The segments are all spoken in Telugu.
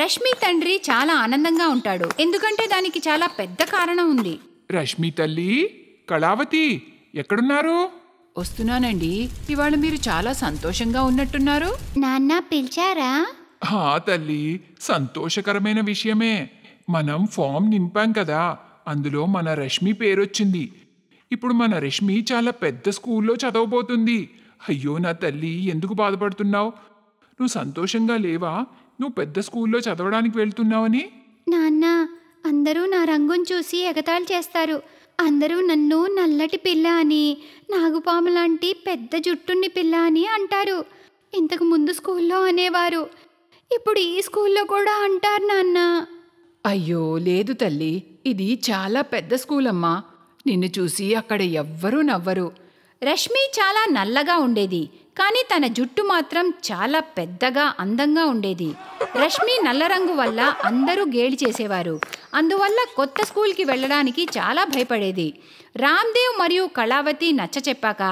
రష్మి తండ్రి చాలా ఆనందంగా ఉంటాడు ఎందుకంటే దానికి చాలా పెద్ద కారణం ఉంది రష్మి తల్లి కళావతి ఎక్కడున్నారు వస్తున్నానండి ఇవాళ మీరు చాలా సంతోషంగా ఉన్నట్టున్నారు నాన్న పిలిచారా హా తల్లి సంతోషకరమైన విషయమే మనం ఫామ్ నింపాం కదా అందులో మన రష్మి పేరొచ్చింది ఇప్పుడు మన రష్మి చాలా పెద్ద స్కూల్లో చదవబోతుంది అయ్యో నా తల్లి ఎందుకు బాధపడుతున్నావు నువ్వు సంతోషంగా లేవా నువ్వు పెద్ద స్కూల్లో చదవడానికి వెళ్తున్నావని నాన్న అందరూ నా రంగును చూసి ఎగతాళి చేస్తారు అందరూ నన్ను నల్లటి పిల్ల అని నాగుపాము లాంటి పెద్ద జుట్టుని పిల్ల అని అంటారు ఇంతకు ముందు స్కూల్లో అనేవారు ఇప్పుడు ఈ స్కూల్లో కూడా అంటారు నాన్న అయ్యో లేదు తల్లి ఇది చాలా పెద్ద స్కూల్ అమ్మా నిన్ను చూసి అక్కడ ఎవ్వరూ నవ్వరు రష్మి చాలా నల్లగా ఉండేది కానీ తన జుట్టు మాత్రం చాలా పెద్దగా అందంగా ఉండేది రష్మి నల్ల రంగు వల్ల అందరూ గేలి చేసేవారు అందువల్ల కొత్త స్కూల్కి వెళ్ళడానికి చాలా భయపడేది రామ్దేవ్ మరియు కళావతి నచ్చ చెప్పాక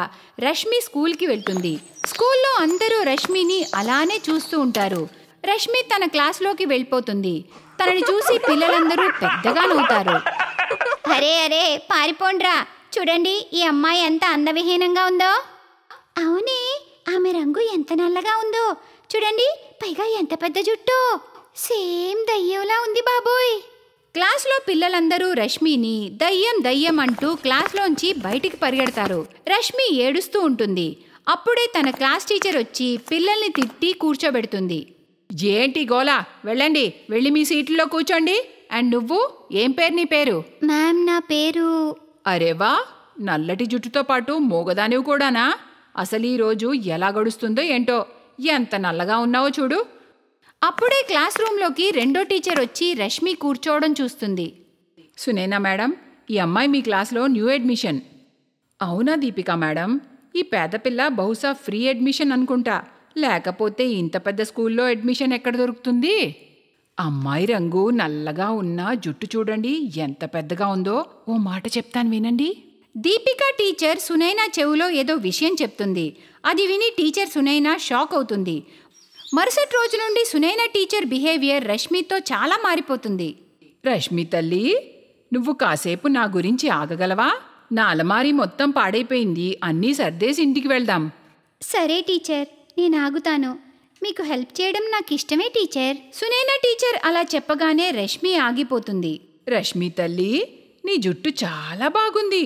రష్మి స్కూల్కి వెళ్తుంది స్కూల్లో అందరూ రష్మిని అలానే చూస్తూ ఉంటారు రష్మి తన క్లాస్లోకి వెళ్ళిపోతుంది తనని చూసి పిల్లలందరూ పెద్దగా నవ్వుతారు అరే అరే పారిపోండ్రా చూడండి ఈ అమ్మాయి ఎంత అందవిహీనంగా ఉందో అవునే ఆమె రంగు ఎంత నల్లగా ఉందో చూడండి పైగా ఎంత పెద్ద జుట్టు సేమ్ దయ్యంలా ఉంది బాబోయ్ క్లాస్లో పిల్లలందరూ రష్మిని దయ్యం దయ్యం అంటూ క్లాస్లోంచి బయటికి పరిగెడతారు రష్మి ఏడుస్తూ ఉంటుంది అప్పుడే తన క్లాస్ టీచర్ వచ్చి పిల్లల్ని తిట్టి కూర్చోబెడుతుంది ఏంటి గోలా వెళ్ళండి వెళ్ళి మీ సీట్లో కూర్చోండి అండ్ నువ్వు ఏం పేరు నీ పేరు మ్యామ్ నా పేరు అరేవా నల్లటి జుట్టుతో పాటు మోగదానివి కూడానా అసలు రోజు ఎలా గడుస్తుందో ఏంటో ఎంత నల్లగా ఉన్నావో చూడు అప్పుడే క్లాస్ రూమ్లోకి రెండో టీచర్ వచ్చి రష్మి కూర్చోవడం చూస్తుంది సునేనా మేడం ఈ అమ్మాయి మీ క్లాస్లో న్యూ అడ్మిషన్ అవునా దీపిక మేడం ఈ పేదపిల్ల బహుశా ఫ్రీ అడ్మిషన్ అనుకుంటా లేకపోతే ఇంత పెద్ద స్కూల్లో అడ్మిషన్ ఎక్కడ దొరుకుతుంది అమ్మాయి రంగు నల్లగా ఉన్న జుట్టు చూడండి ఎంత పెద్దగా ఉందో ఓ మాట చెప్తాను వినండి దీపిక టీచర్ సునైనా చెవులో ఏదో విషయం చెప్తుంది అది విని టీచర్ సునైనా షాక్ అవుతుంది మరుసటి రోజు నుండి సునైనా టీచర్ బిహేవియర్ రష్మితో చాలా మారిపోతుంది రష్మి తల్లి నువ్వు కాసేపు నా గురించి ఆగగలవా నా అలమారి మొత్తం పాడైపోయింది అన్నీ సర్దేసి ఇంటికి వెళ్దాం సరే టీచర్ నేను ఆగుతాను మీకు హెల్ప్ చేయడం నాకు ఇష్టమే టీచర్ సునైనా టీచర్ అలా చెప్పగానే రష్మి ఆగిపోతుంది రష్మి తల్లి నీ జుట్టు చాలా బాగుంది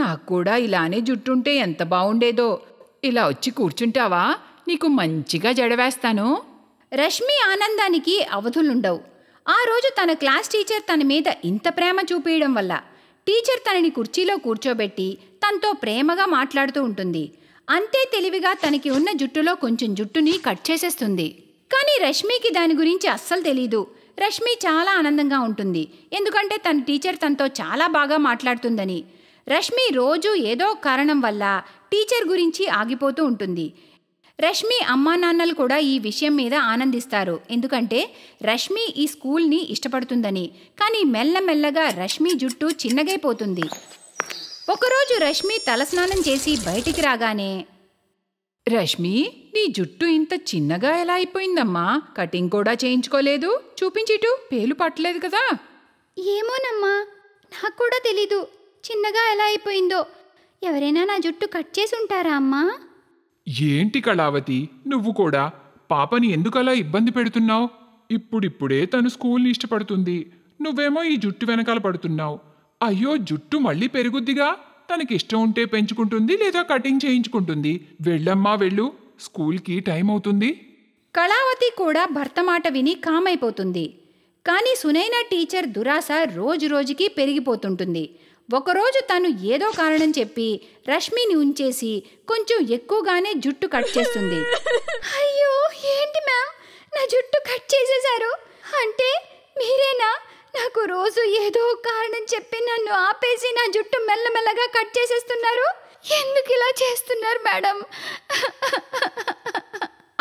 నాకు కూడా ఇలానే జుట్టుంటే ఎంత బావుండేదో ఇలా వచ్చి కూర్చుంటావా నీకు మంచిగా జడవేస్తాను రష్మి ఆనందానికి అవధులుండవు ఆ రోజు తన క్లాస్ టీచర్ తన మీద ఇంత ప్రేమ చూపించడం వల్ల టీచర్ తనని కుర్చీలో కూర్చోబెట్టి తనతో ప్రేమగా మాట్లాడుతూ ఉంటుంది అంతే తెలివిగా తనకి ఉన్న జుట్టులో కొంచెం జుట్టుని కట్ చేసేస్తుంది కానీ రష్మికి దాని గురించి అస్సలు తెలీదు రష్మి చాలా ఆనందంగా ఉంటుంది ఎందుకంటే తన టీచర్ తనతో చాలా బాగా మాట్లాడుతుందని రష్మి రోజు ఏదో కారణం వల్ల టీచర్ గురించి ఆగిపోతూ ఉంటుంది రష్మి అమ్మా నాన్నలు కూడా ఈ విషయం మీద ఆనందిస్తారు ఎందుకంటే రష్మి ఈ స్కూల్ని ఇష్టపడుతుందని కానీ మెల్లమెల్లగా రష్మి జుట్టు చిన్నగైపోతుంది ఒకరోజు రష్మి తలస్నానం చేసి బయటికి రాగానే రష్మి నీ జుట్టు ఇంత చిన్నగా ఎలా అయిపోయిందమ్మా కటింగ్ కూడా చేయించుకోలేదు చూపించిటు పేలు పట్టలేదు కదా ఏమోనమ్మా నాకు కూడా తెలీదు చిన్నగా ఎలా అయిపోయిందో ఎవరైనా నా జుట్టు కట్ చేసి ఉంటారా అమ్మా ఏంటి కళావతి నువ్వు కూడా పాపని ఎందుకలా ఇబ్బంది పెడుతున్నావు ఇప్పుడిప్పుడే తను స్కూల్ని ఇష్టపడుతుంది నువ్వేమో ఈ జుట్టు వెనకాల పడుతున్నావు అయ్యో జుట్టు మళ్ళీ పెరుగుద్దిగా తనకి ఇష్టం ఉంటే పెంచుకుంటుంది లేదా కటింగ్ చేయించుకుంటుంది వెళ్ళమ్మా వెళ్ళు స్కూల్కి టైం అవుతుంది కళావతి కూడా భర్త మాట విని కామైపోతుంది కానీ సునైన టీచర్ దురాశ రోజుకి పెరిగిపోతుంటుంది ఒకరోజు తను ఏదో కారణం చెప్పి రష్మిని ఉంచేసి కొంచెం ఎక్కువగానే జుట్టు కట్ చేస్తుంది అయ్యో ఏంటి మ్యామ్ నా జుట్టు కట్ చేసేశారు అంటే మీరేనా నాకు రోజు ఏదో కారణం చెప్పి నన్ను ఆపేసి నా జుట్టు మెల్లమెల్లగా కట్ చేసేస్తున్నారు ఎందుకు ఇలా చేస్తున్నారు మేడం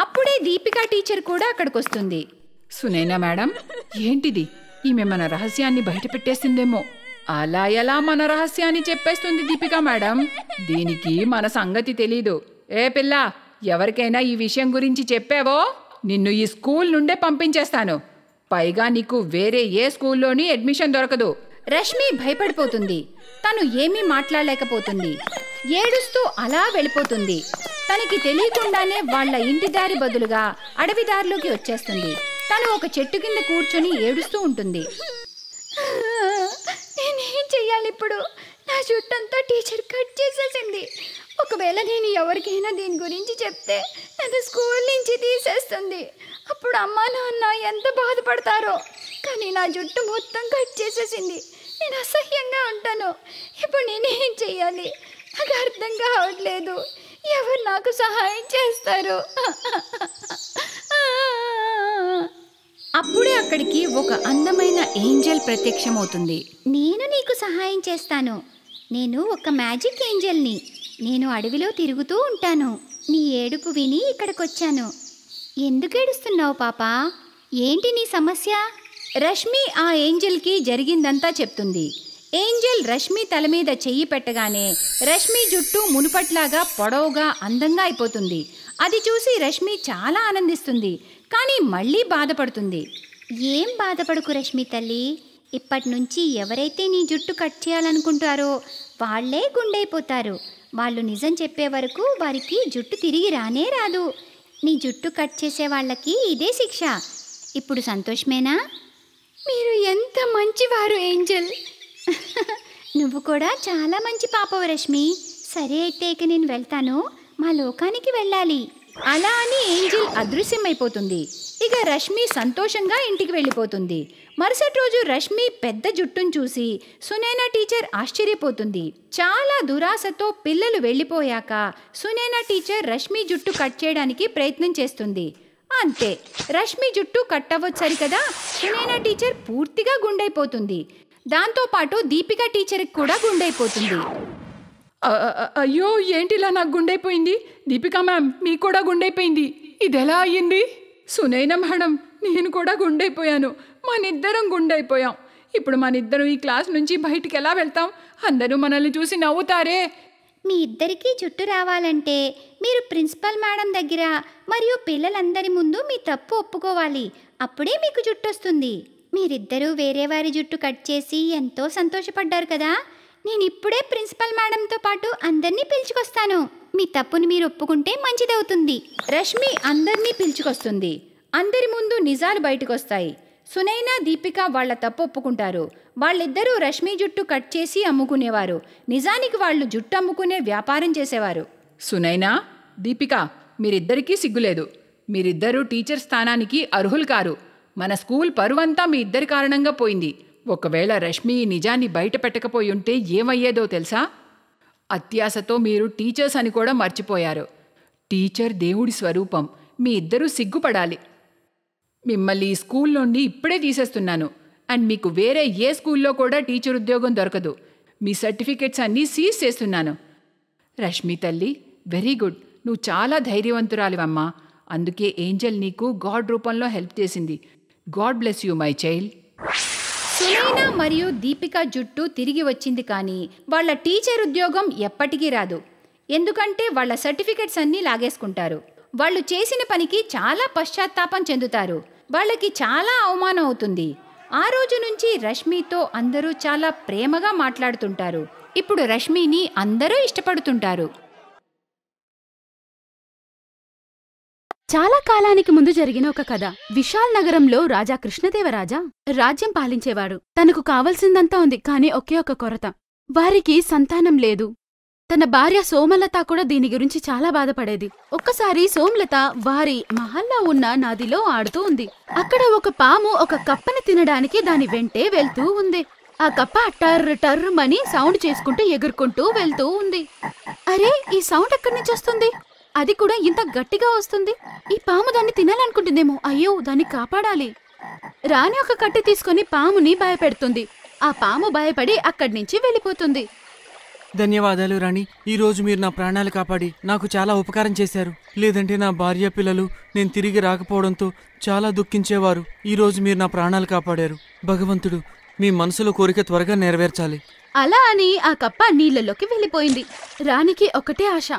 అప్పుడే దీపికా టీచర్ కూడా అక్కడికి వస్తుంది సునైనా మేడం ఏంటిది ఈమె మన రహస్యాన్ని బయట పెట్టేసిందేమో అలా ఎలా మన రహస్యాన్ని చెప్పేస్తుంది దీపిక మేడం దీనికి మన సంగతి తెలీదు ఏ పిల్ల ఎవరికైనా ఈ విషయం గురించి చెప్పావో నిన్ను ఈ స్కూల్ నుండే పంపించేస్తాను పైగా నీకు వేరే ఏ స్కూల్లోని అడ్మిషన్ దొరకదు రష్మి భయపడిపోతుంది తను ఏమీ మాట్లాడలేకపోతుంది ఏడుస్తూ అలా వెళ్ళిపోతుంది తనకి తెలియకుండానే వాళ్ళ ఇంటి దారి బదులుగా అడవిదారిలోకి వచ్చేస్తుంది తను ఒక చెట్టు కింద కూర్చొని ఏడుస్తూ ఉంటుంది నేనేం చెయ్యాలి ఇప్పుడు నా అంతా టీచర్ కట్ చేసేసింది ఒకవేళ నేను ఎవరికైనా దీని గురించి చెప్తే నన్ను స్కూల్ నుంచి తీసేస్తుంది అప్పుడు అమ్మ నాన్న ఎంత బాధపడతారో కానీ నా జుట్టు మొత్తం కట్ చేసేసింది నేను అసహ్యంగా ఉంటాను ఇప్పుడు నేనేం చెయ్యాలి నాకు అర్థం కావట్లేదు ఎవరు నాకు సహాయం చేస్తారు అప్పుడే అక్కడికి ఒక అందమైన ఏంజల్ ప్రత్యక్షమవుతుంది నేను నీకు సహాయం చేస్తాను నేను ఒక మ్యాజిక్ ఏంజల్ని నేను అడవిలో తిరుగుతూ ఉంటాను నీ ఏడుపు విని ఇక్కడికొచ్చాను ఎందుకు ఏడుస్తున్నావు పాపా ఏంటి నీ సమస్య రష్మి ఆ ఏంజల్కి జరిగిందంతా చెప్తుంది ఏంజల్ రష్మి తల మీద చెయ్యి పెట్టగానే రష్మి జుట్టు మునుపట్లాగా పొడవుగా అందంగా అయిపోతుంది అది చూసి రష్మి చాలా ఆనందిస్తుంది కానీ మళ్ళీ బాధపడుతుంది ఏం బాధపడకు రష్మి తల్లి ఇప్పటి నుంచి ఎవరైతే నీ జుట్టు కట్ చేయాలనుకుంటారో వాళ్లే గుండైపోతారు వాళ్ళు నిజం చెప్పే వరకు వారికి జుట్టు తిరిగి రానే రాదు నీ జుట్టు కట్ చేసే వాళ్ళకి ఇదే శిక్ష ఇప్పుడు సంతోషమేనా మీరు ఎంత మంచివారు ఏంజల్ నువ్వు కూడా చాలా మంచి పాపవు రష్మి సరే అయితే ఇక నేను వెళ్తాను మా లోకానికి వెళ్ళాలి అలా అని ఏంజిల్ అదృశ్యమైపోతుంది ఇక రష్మి సంతోషంగా ఇంటికి వెళ్ళిపోతుంది మరుసటి రోజు రష్మి పెద్ద జుట్టును చూసి సునేనా టీచర్ ఆశ్చర్యపోతుంది చాలా దురాశతో పిల్లలు వెళ్ళిపోయాక సునేనా టీచర్ రష్మి జుట్టు కట్ చేయడానికి ప్రయత్నం చేస్తుంది అంతే రష్మి జుట్టు కట్ అవ్వచ్చారు కదా సునైనా టీచర్ పూర్తిగా గుండైపోతుంది దాంతోపాటు దీపిక టీచర్కి కూడా గుండైపోతుంది అయ్యో ఏంటి ఇలా నాకు గుండైపోయింది దీపిక మ్యామ్ మీకు కూడా గుండైపోయింది ఇది ఎలా అయ్యింది సునైన మేడం నేను కూడా గుండైపోయాను మనిద్దరం గుండైపోయాం ఇప్పుడు మనిద్దరం ఈ క్లాస్ నుంచి బయటికి ఎలా వెళ్తాం అందరూ మనల్ని చూసి నవ్వుతారే మీ ఇద్దరికీ జుట్టు రావాలంటే మీరు ప్రిన్సిపల్ మేడం దగ్గర మరియు పిల్లలందరి ముందు మీ తప్పు ఒప్పుకోవాలి అప్పుడే మీకు జుట్టు వస్తుంది మీరిద్దరూ వేరే వారి జుట్టు కట్ చేసి ఎంతో సంతోషపడ్డారు కదా నేను ఇప్పుడే ప్రిన్సిపల్ మేడంతో పాటు అందరినీ పిలుచుకొస్తాను మీ తప్పుని మీరు ఒప్పుకుంటే మంచిదవుతుంది రష్మి అందరినీ పిలుచుకొస్తుంది అందరి ముందు నిజాలు బయటకొస్తాయి సునైనా దీపిక వాళ్ల తప్పు ఒప్పుకుంటారు వాళ్ళిద్దరూ రష్మి జుట్టు కట్ చేసి అమ్ముకునేవారు నిజానికి వాళ్ళు జుట్టు అమ్ముకునే వ్యాపారం చేసేవారు సునైనా దీపిక మీరిద్దరికీ సిగ్గులేదు మీరిద్దరూ టీచర్ స్థానానికి అర్హులు కారు మన స్కూల్ పరువంతా మీ ఇద్దరి కారణంగా పోయింది ఒకవేళ రష్మి నిజాన్ని బయట ఉంటే ఏమయ్యేదో తెలుసా అత్యాశతో మీరు టీచర్స్ అని కూడా మర్చిపోయారు టీచర్ దేవుడి స్వరూపం మీ ఇద్దరూ సిగ్గుపడాలి మిమ్మల్ని ఈ స్కూల్ నుండి ఇప్పుడే తీసేస్తున్నాను అండ్ మీకు వేరే ఏ స్కూల్లో కూడా టీచర్ ఉద్యోగం దొరకదు మీ సర్టిఫికెట్స్ అన్నీ సీజ్ చేస్తున్నాను రష్మి తల్లి వెరీ గుడ్ నువ్వు చాలా ధైర్యవంతురాలివమ్మా అందుకే ఏంజల్ నీకు గాడ్ రూపంలో హెల్ప్ చేసింది God bless you my child Sunaina మరియు దీపిక జుట్టు తిరిగి వచ్చింది కానీ వాళ్ళ టీచర్ ఉద్యోగం ఎప్పటికీ రాదు ఎందుకంటే వాళ్ళ సర్టిఫికెట్స్ అన్నీ లాగేసుకుంటారు వాళ్ళు చేసిన పనికి చాలా పశ్చాత్తాపం చెందుతారు వాళ్ళకి చాలా అవమానం అవుతుంది ఆ రోజు నుంచి రష్మితో అందరూ చాలా ప్రేమగా మాట్లాడుతుంటారు ఇప్పుడు రష్మిని అందరూ ఇష్టపడుతుంటారు చాలా కాలానికి ముందు జరిగిన ఒక కథ విశాల్ నగరంలో రాజా కృష్ణదేవరాజా రాజ్యం పాలించేవాడు తనకు కావలసిందంతా ఉంది కాని ఒకే ఒక కొరత వారికి సంతానం లేదు తన భార్య సోమలత కూడా దీని గురించి చాలా బాధపడేది ఒక్కసారి సోమలత వారి మహల్లా ఉన్న నదిలో ఆడుతూ ఉంది అక్కడ ఒక పాము ఒక కప్పని తినడానికి దాని వెంటే వెళ్తూ ఉంది ఆ కప్ప టర్ టర్ మని సౌండ్ చేసుకుంటూ ఎగురుకుంటూ వెళ్తూ ఉంది అరే ఈ సౌండ్ ఎక్కడి నుంచి వస్తుంది అది కూడా ఇంత గట్టిగా వస్తుంది ఈ పాము దాన్ని తినాలనుకుంటుందేమో అయ్యో దాన్ని కాపాడాలి రాణి ఒక కట్టె తీసుకుని పాముని భయపెడుతుంది ఆ పాము భయపడి అక్కడి నుంచి వెళ్ళిపోతుంది ధన్యవాదాలు రాణి ఈరోజు మీరు నా ప్రాణాలు కాపాడి నాకు చాలా ఉపకారం చేశారు లేదంటే నా భార్య పిల్లలు నేను తిరిగి రాకపోవడంతో చాలా దుఃఖించేవారు ఈరోజు మీరు నా ప్రాణాలు కాపాడారు భగవంతుడు మీ మనసులో కోరిక త్వరగా నెరవేర్చాలి అలా అని ఆ కప్ప నీళ్లలోకి వెళ్ళిపోయింది రాణికి ఒకటే ఆశ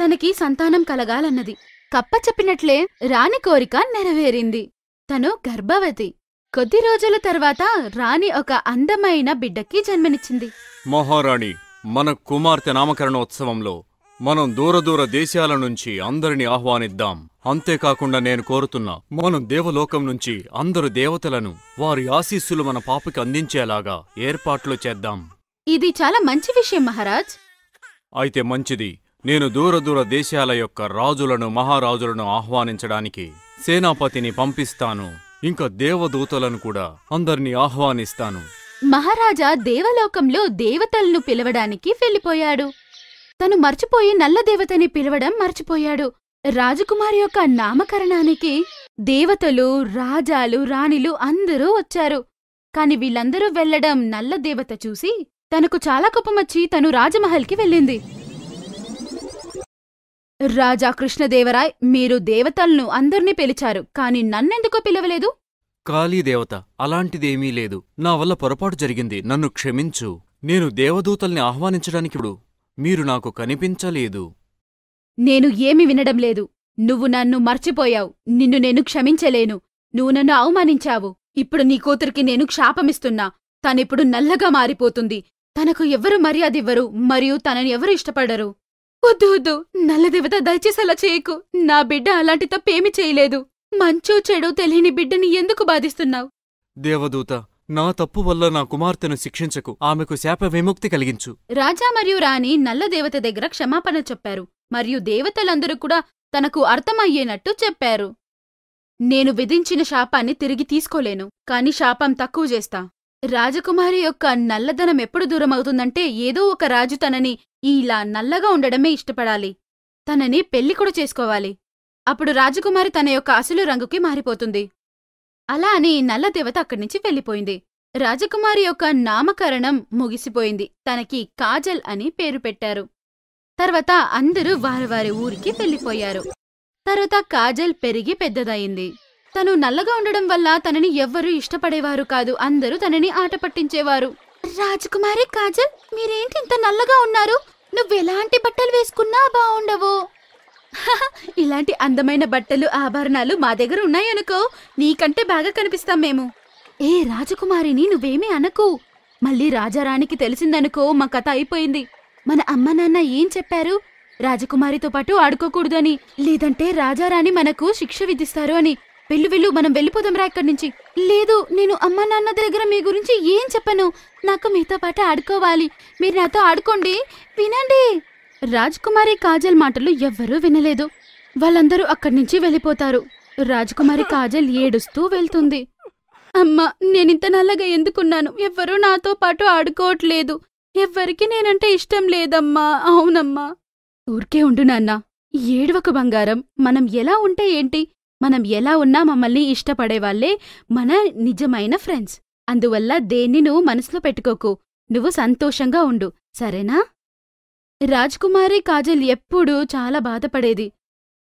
తనకి సంతానం కలగాలన్నది కప్ప చెప్పినట్లే రాణి కోరిక నెరవేరింది తను గర్భవతి కొద్ది రోజుల తర్వాత రాణి ఒక అందమైన బిడ్డకి జన్మనిచ్చింది మహారాణి మన కుమార్తె నామకరణోత్సవంలో మనం దూర దూర దేశాల నుంచి అందరిని ఆహ్వానిద్దాం అంతేకాకుండా నేను కోరుతున్నా మనం దేవలోకం నుంచి అందరు దేవతలను వారి ఆశీస్సులు మన పాపకి అందించేలాగా ఏర్పాట్లు చేద్దాం ఇది చాలా మంచి విషయం మహారాజ్ అయితే మంచిది నేను దూర దూర దేశాల యొక్క రాజులను మహారాజులను ఆహ్వానించడానికి సేనాపతిని పంపిస్తాను ఇంకా దేవదూతలను కూడా అందరినీ ఆహ్వానిస్తాను మహారాజా దేవలోకంలో దేవతలను పిలవడానికి వెళ్ళిపోయాడు తను మర్చిపోయి నల్ల దేవతని పిలవడం మర్చిపోయాడు రాజకుమారి యొక్క నామకరణానికి దేవతలు రాజాలు రాణిలు అందరూ వచ్చారు కాని వీళ్ళందరూ వెళ్లడం నల్ల దేవత చూసి తనకు చాలా కోపమొచ్చి తను రాజమహల్కి వెళ్ళింది రాజా కృష్ణదేవరాయ్ మీరు దేవతలను అందర్నీ పిలిచారు కాని నన్నెందుకో పిలవలేదు కాళీ దేవత అలాంటిదేమీ లేదు నా వల్ల పొరపాటు జరిగింది నన్ను క్షమించు నేను దేవదూతల్ని ఆహ్వానించడానికిప్పుడు మీరు నాకు కనిపించలేదు నేను ఏమి వినడం లేదు నువ్వు నన్ను మర్చిపోయావు నిన్ను నేను క్షమించలేను నువ్వు నన్ను అవమానించావు ఇప్పుడు నీ కూతురికి నేను క్షాపమిస్తున్నా తనిప్పుడు నల్లగా మారిపోతుంది తనకు ఎవరు మర్యాదివ్వరు మరియు తనని ఎవరు ఇష్టపడరు వద్దు వద్దు నల్లదేవత దయచేసి అలా చేయకు నా బిడ్డ అలాంటి తప్పేమీ చేయలేదు మంచో చెడు తెలియని బిడ్డని ఎందుకు బాధిస్తున్నావు దేవదూత నా తప్పు వల్ల నా కుమార్తెను శిక్షించకు ఆమెకు శాప విముక్తి కలిగించు రాజా మరియు రాణి నల్లదేవత దగ్గర క్షమాపణ చెప్పారు మరియు దేవతలందరూ కూడా తనకు అర్థమయ్యేనట్టు చెప్పారు నేను విధించిన శాపాన్ని తిరిగి తీసుకోలేను కాని శాపం తక్కువ చేస్తా రాజకుమారి యొక్క నల్లదనం ఎప్పుడు దూరమవుతుందంటే ఏదో ఒక రాజు తనని ఇలా నల్లగా ఉండడమే ఇష్టపడాలి తనని పెళ్లి కూడా చేసుకోవాలి అప్పుడు రాజకుమారి తన యొక్క అసలు రంగుకి మారిపోతుంది అలా అని నల్ల దేవత అక్కడి నుంచి వెళ్ళిపోయింది రాజకుమారి యొక్క నామకరణం ముగిసిపోయింది తనకి కాజల్ అని పేరు పెట్టారు తర్వాత అందరూ వారి వారి ఊరికి వెళ్ళిపోయారు తర్వాత కాజల్ పెరిగి పెద్దదయింది తను నల్లగా ఉండడం వల్ల తనని ఎవ్వరూ ఇష్టపడేవారు కాదు అందరూ తనని ఆట పట్టించేవారు రాజకుమారి కాజల్ మీరేంటి ఇంత నల్లగా ఉన్నారు నువ్వు ఎలాంటి బట్టలు వేసుకున్నా బాగుండవు ఇలాంటి అందమైన బట్టలు ఆభరణాలు మా దగ్గర ఉన్నాయనుకో నీకంటే బాగా కనిపిస్తాం మేము ఏ రాజకుమారిని నువ్వేమీ అనకు మళ్ళీ రాజారాణికి తెలిసిందనుకో మా కథ అయిపోయింది మన అమ్మ నాన్న ఏం చెప్పారు రాజకుమారితో పాటు ఆడుకోకూడదని లేదంటే రాజారాణి మనకు శిక్ష విధిస్తారు అని వెళ్ళు వెళ్ళు మనం వెళ్ళిపోదాం రా ఇక్కడి నుంచి లేదు నేను అమ్మ నాన్న దగ్గర మీ గురించి ఏం చెప్పను నాకు మీతో పాటు ఆడుకోవాలి మీరు నాతో ఆడుకోండి వినండి రాజ్ కుమారి కాజల్ మాటలు ఎవ్వరూ వినలేదు వాళ్ళందరూ అక్కడి నుంచి వెళ్ళిపోతారు రాజకుమారి కాజల్ ఏడుస్తూ వెళ్తుంది అమ్మ నేనింత నల్లగా ఎందుకున్నాను ఎవ్వరూ నాతో పాటు ఆడుకోవట్లేదు ఎవ్వరికి నేనంటే ఇష్టం లేదమ్మా అవునమ్మా ఊరికే ఉండు నాన్న ఏడవక బంగారం మనం ఎలా ఉంటే ఏంటి మనం ఎలా ఉన్నా మమ్మల్ని ఇష్టపడేవాళ్లే మన నిజమైన ఫ్రెండ్స్ అందువల్ల దేన్ని నువ్వు మనసులో పెట్టుకోకు నువ్వు సంతోషంగా ఉండు సరేనా రాజకుమారి కాజల్ ఎప్పుడూ చాలా బాధపడేది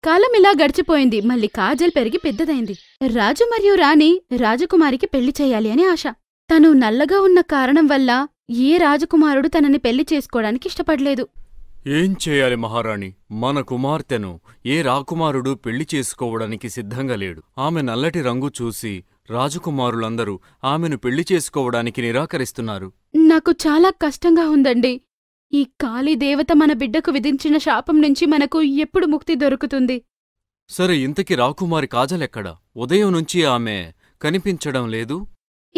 కాలం ఇలా గడిచిపోయింది మళ్ళీ కాజల్ పెరిగి పెద్దదైంది రాజు మరియు రాణి రాజకుమారికి పెళ్లి చేయాలి అని ఆశ తను నల్లగా ఉన్న కారణం వల్ల ఏ రాజకుమారుడు తనని పెళ్లి చేసుకోవడానికి ఇష్టపడలేదు ఏం చేయాలి మహారాణి మన కుమార్తెను ఏ రాకుమారుడు పెళ్లి చేసుకోవడానికి సిద్ధంగా లేడు ఆమె నల్లటి రంగు చూసి రాజకుమారులందరూ ఆమెను పెళ్లి చేసుకోవడానికి నిరాకరిస్తున్నారు నాకు చాలా కష్టంగా ఉందండి ఈ కాళీ దేవత మన బిడ్డకు విధించిన శాపం నుంచి మనకు ఎప్పుడు ముక్తి దొరుకుతుంది సరే ఇంతకీ రాకుమారి కాజలెక్కడా ఉదయం నుంచి ఆమె కనిపించడం లేదు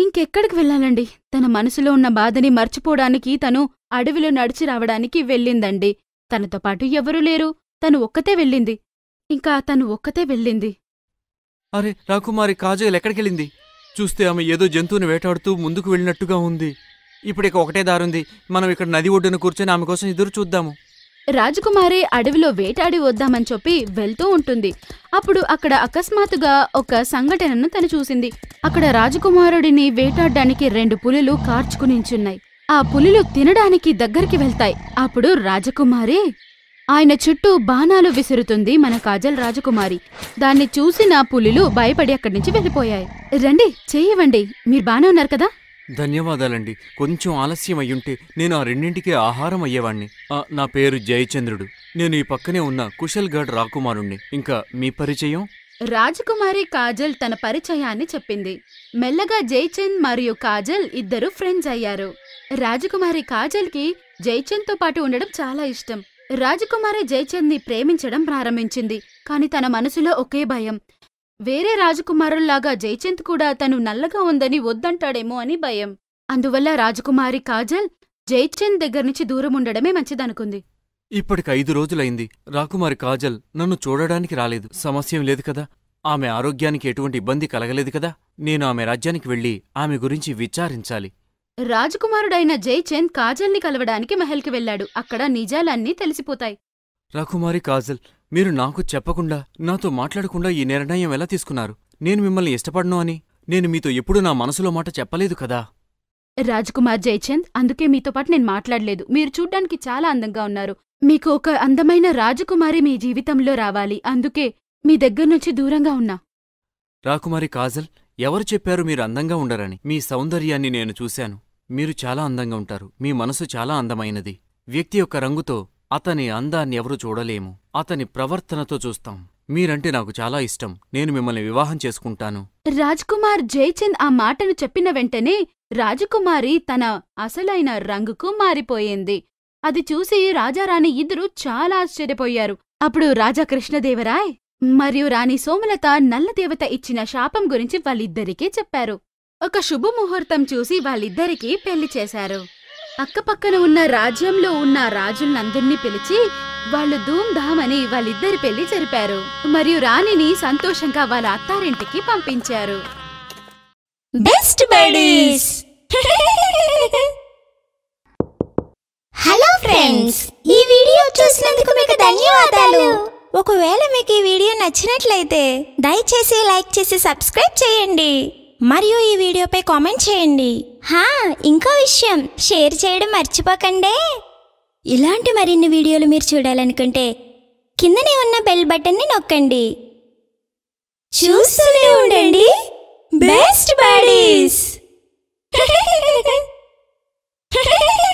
ఇంకెక్కడికి వెళ్ళాలండి తన మనసులో ఉన్న బాధని మర్చిపోవడానికి తను అడవిలో నడిచి రావడానికి వెళ్ళిందండి తనతో పాటు ఎవరూ లేరు తను ఒక్కతే వెళ్ళింది ఇంకా తను ఒక్కతే వెళ్ళింది అరే రాకుమారి కాజల్ ఎక్కడికెళ్ళింది చూస్తే ఆమె ఏదో జంతువుని వేటాడుతూ ముందుకు వెళ్ళినట్టుగా ఉంది ఇక ఒకటే దారుంది మనం ఇక్కడ నది ఒడ్డున కూర్చొని ఆమె కోసం ఎదురు చూద్దాము రాజకుమారి అడవిలో వేటాడి వద్దామని చెప్పి వెళ్తూ ఉంటుంది అప్పుడు అక్కడ అకస్మాత్తుగా ఒక సంఘటనను తను చూసింది అక్కడ రాజకుమారుడిని వేటాడడానికి రెండు పులులు కార్చుకునించున్నాయి ఆ పులులు తినడానికి దగ్గరికి వెళ్తాయి అప్పుడు రాజకుమారి ఆయన చుట్టూ బాణాలు విసురుతుంది మన కాజల్ రాజకుమారి దాన్ని చూసిన పులులు భయపడి అక్కడి నుంచి వెళ్ళిపోయాయి రండి చేయవండి మీరు బానే ఉన్నారు కదా ధన్యవాదాలండి కొంచెం ఆలస్యం అయ్యుంటే నేను ఆ రెండింటికే ఆహారం అయ్యేవాణ్ణి నా పేరు జయచంద్రుడు నేను ఈ పక్కనే ఉన్న కుశల్గఢ్ రాకుమారుణ్ణి ఇంకా మీ పరిచయం రాజకుమారి కాజల్ తన పరిచయాన్ని చెప్పింది మెల్లగా జయచంద్ మరియు కాజల్ ఇద్దరు ఫ్రెండ్స్ అయ్యారు రాజకుమారి కాజల్కి జైచంద్తో పాటు ఉండడం చాలా ఇష్టం రాజకుమారి ని ప్రేమించడం ప్రారంభించింది కాని తన మనసులో ఒకే భయం వేరే రాజకుమారుల్లాగా జైచంద్ కూడా తను నల్లగా ఉందని వద్దంటాడేమో అని భయం అందువల్ల రాజకుమారి కాజల్ జైచంద్ దగ్గర్నుంచి దూరం ఉండడమే మంచిదనుకుంది ఇప్పటికి ఐదు రోజులైంది రాకుమారి కాజల్ నన్ను చూడడానికి రాలేదు సమస్యం లేదు కదా ఆమె ఆరోగ్యానికి ఎటువంటి ఇబ్బంది కలగలేదు కదా నేను ఆమె రాజ్యానికి వెళ్ళి ఆమె గురించి విచారించాలి రాజకుమారుడైన జైచంద్ కాజల్ని కలవడానికి మహల్కి వెళ్ళాడు అక్కడ నిజాలన్నీ తెలిసిపోతాయి రాకుమారి కాజల్ మీరు నాకు చెప్పకుండా నాతో మాట్లాడకుండా ఈ నిర్ణయం ఎలా తీసుకున్నారు నేను మిమ్మల్ని ఇష్టపడను అని నేను మీతో ఎప్పుడూ నా మనసులో మాట చెప్పలేదు కదా రాజకుమార్ జయచంద్ అందుకే మీతో పాటు నేను మాట్లాడలేదు మీరు చూడ్డానికి చాలా అందంగా ఉన్నారు మీకు ఒక అందమైన రాజకుమారి మీ జీవితంలో రావాలి అందుకే మీ దగ్గర నుంచి దూరంగా ఉన్నా రాకుమారి కాజల్ ఎవరు చెప్పారు మీరు అందంగా ఉండరని మీ సౌందర్యాన్ని నేను చూశాను మీరు చాలా అందంగా ఉంటారు మీ మనసు చాలా అందమైనది వ్యక్తి యొక్క రంగుతో అతని అందాన్ని ఎవరూ చూడలేము అతని ప్రవర్తనతో చూస్తాం మీరంటే నాకు చాలా ఇష్టం నేను మిమ్మల్ని వివాహం చేసుకుంటాను రాజ్కుమార్ జయచంద్ ఆ మాటను చెప్పిన వెంటనే రాజకుమారి తన అసలైన రంగుకు మారిపోయింది అది చూసి రాజారాణి ఇద్దరూ చాలా ఆశ్చర్యపోయారు అప్పుడు రాజా కృష్ణదేవరాయ్ మరియు రాణి సోమలత నల్లదేవత ఇచ్చిన శాపం గురించి వాళ్ళిద్దరికీ చెప్పారు ఒక శుభముహూర్తం చూసి వాళ్ళిద్దరికీ పెళ్లి చేశారు అక్కపక్కన ఉన్న రాజ్యంలో ఉన్న రాజులందరినీ పిలిచి వాళ్ళు ధూమ్ధామ్ అని వాళ్ళిద్దరి పెళ్లి జరిపారు మరియు రాణిని సంతోషంగా వాళ్ళ అత్తారింటికి పంపించారు బెస్ట్ బడీస్ హలో ఫ్రెండ్స్ ఈ వీడియో చూసినందుకు మీకు ధన్యవాదాలు ఒకవేళ మీకు ఈ వీడియో నచ్చినట్లయితే దయచేసి లైక్ చేసి సబ్స్క్రైబ్ చేయండి మరియు ఈ వీడియోపై కామెంట్ చేయండి హా ఇంకో విషయం షేర్ చేయడం మర్చిపోకండే ఇలాంటి మరిన్ని వీడియోలు మీరు చూడాలనుకుంటే కిందనే ఉన్న బెల్ బటన్ని నొక్కండి చూస్తూనే ఉండండి బెస్ట్ బాడీస్